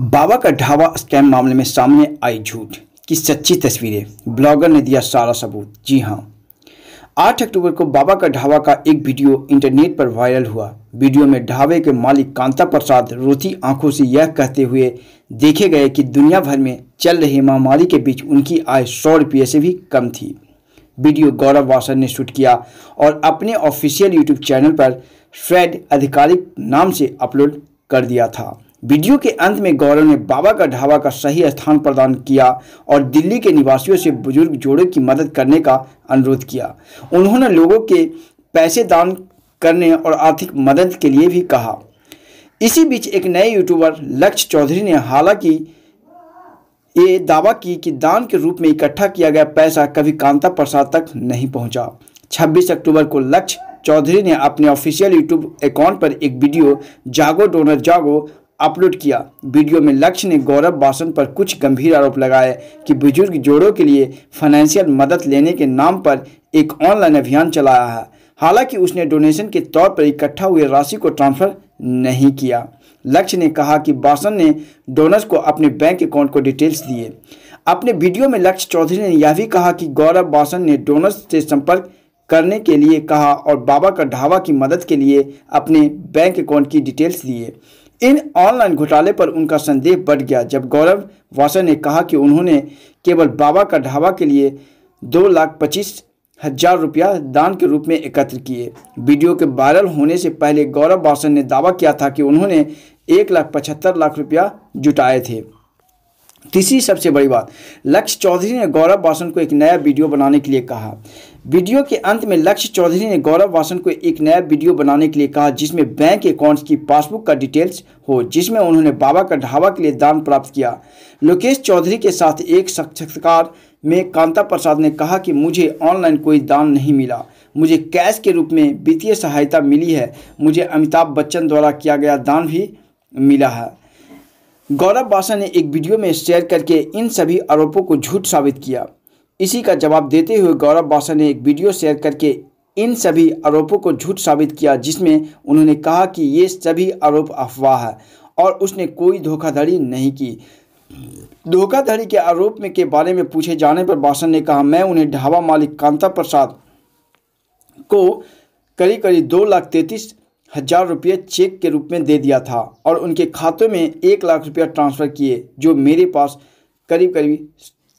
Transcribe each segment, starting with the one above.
बाबा का ढाबा स्कैम मामले में सामने आई झूठ की सच्ची तस्वीरें ब्लॉगर ने दिया सारा सबूत जी हाँ 8 अक्टूबर को बाबा का ढाबा का एक वीडियो इंटरनेट पर वायरल हुआ वीडियो में ढाबे के मालिक कांता प्रसाद रोती आंखों से यह कहते हुए देखे गए कि दुनिया भर में चल रही महामारी के बीच उनकी आय सौ रुपये से भी कम थी वीडियो गौरव वासन ने शूट किया और अपने ऑफिशियल यूट्यूब चैनल पर फ्रेड आधिकारिक नाम से अपलोड कर दिया था वीडियो के अंत में गौरव ने बाबा का ढाबा का सही स्थान प्रदान किया और दिल्ली के निवासियों से बुजुर्ग जोड़े की मदद करने का अनुरोध किया उन्होंने लोगों के पैसे दान करने और आर्थिक मदद के लिए भी कहा इसी बीच एक नए यूट्यूबर लक्ष्य चौधरी ने हालांकि ये दावा की कि दान के रूप में इकट्ठा किया गया पैसा कभी कांता प्रसाद तक नहीं पहुंचा 26 अक्टूबर को लक्ष्य चौधरी ने अपने ऑफिशियल यूट्यूब अकाउंट पर एक वीडियो जागो डोनर जागो अपलोड किया वीडियो में लक्ष्य ने गौरव बासन पर कुछ गंभीर आरोप लगाए कि बुजुर्ग जोड़ों के लिए फाइनेंशियल मदद लेने के नाम पर एक ऑनलाइन अभियान चलाया है हालांकि उसने डोनेशन के तौर पर इकट्ठा हुए राशि को ट्रांसफर नहीं किया लक्ष्य ने कहा कि बासन ने डोनर्स को अपने बैंक अकाउंट को डिटेल्स दिए अपने वीडियो में लक्ष्य चौधरी ने यह भी कहा कि गौरव बासन ने डोनर्स से संपर्क करने के लिए कहा और बाबा का ढावा की मदद के लिए अपने बैंक अकाउंट की डिटेल्स लिए इन ऑनलाइन घोटाले पर उनका संदेह बढ़ गया जब गौरव वासन ने कहा कि उन्होंने केवल बाबा का ढावा के लिए दो लाख पच्चीस हजार रुपया दान के रूप में एकत्र किए वीडियो के वायरल होने से पहले गौरव वासन ने दावा किया था कि उन्होंने एक लाख पचहत्तर लाख रुपया जुटाए थे तीसरी सबसे बड़ी बात लक्ष्य चौधरी ने गौरव वासन को एक नया वीडियो बनाने के लिए कहा वीडियो के अंत में लक्ष्य चौधरी ने गौरव वासन को एक नया वीडियो बनाने के लिए कहा जिसमें बैंक अकाउंट्स की पासबुक का डिटेल्स हो जिसमें उन्होंने बाबा का ढाबा के लिए दान प्राप्त किया लोकेश चौधरी के साथ एक साक्षात्कार में कांता प्रसाद ने कहा कि मुझे ऑनलाइन कोई दान नहीं मिला मुझे कैश के रूप में वित्तीय सहायता मिली है मुझे अमिताभ बच्चन द्वारा किया गया दान भी मिला है गौरव बासा ने एक वीडियो में शेयर करके इन सभी आरोपों को झूठ साबित किया इसी का जवाब देते हुए गौरव बासा ने एक वीडियो शेयर करके इन सभी आरोपों को झूठ साबित किया जिसमें उन्होंने कहा कि ये सभी आरोप अफवाह है और उसने कोई धोखाधड़ी नहीं की धोखाधड़ी के आरोप में के बारे में पूछे जाने पर बासन ने कहा मैं उन्हें ढाबा मालिक कांता प्रसाद को करीब करीब दो लाख तैंतीस हजार रुपये चेक के रूप में दे दिया था और उनके खातों में एक लाख रुपया ट्रांसफ़र किए जो मेरे पास करीब करीब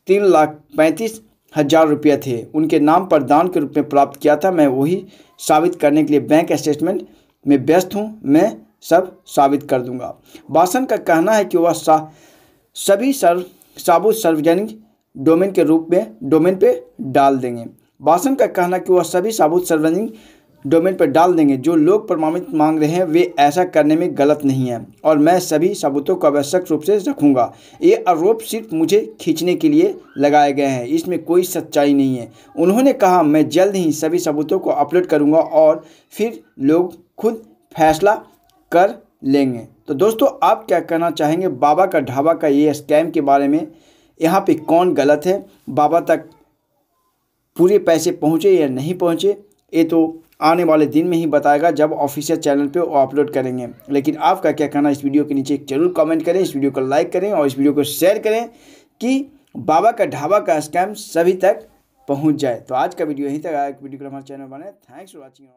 तीन लाख पैंतीस हजार रुपये थे उनके नाम पर दान के रूप में प्राप्त किया था मैं वही साबित करने के लिए बैंक स्टेटमेंट में व्यस्त हूँ मैं सब साबित कर दूंगा बासन का कहना है कि वह सा, सभी सर्व साबुत सार्वजनिक डोमेन के रूप में डोमेन पे डाल देंगे बासन का कहना कि वह सभी साबुत सार्वजनिक डोमेन पर डाल देंगे जो लोग प्रमाणित मांग रहे हैं वे ऐसा करने में गलत नहीं है और मैं सभी सबूतों को आवश्यक रूप से रखूँगा ये आरोप सिर्फ मुझे खींचने के लिए लगाए गए हैं इसमें कोई सच्चाई नहीं है उन्होंने कहा मैं जल्द ही सभी सबूतों को अपलोड करूँगा और फिर लोग खुद फैसला कर लेंगे तो दोस्तों आप क्या कहना चाहेंगे बाबा का ढाबा का ये स्कैम के बारे में यहाँ पर कौन गलत है बाबा तक पूरे पैसे पहुँचे या नहीं पहुँचे ये तो आने वाले दिन में ही बताएगा जब ऑफिशियल चैनल पे वो अपलोड करेंगे लेकिन आपका क्या कहना इस वीडियो के नीचे जरूर कमेंट करें इस वीडियो को लाइक करें और इस वीडियो को शेयर करें कि बाबा का ढाबा का स्कैम सभी तक पहुंच जाए तो आज का वीडियो यहीं तक आया वीडियो को हमारे चैनल बने थैंक्स फॉर वॉचिंग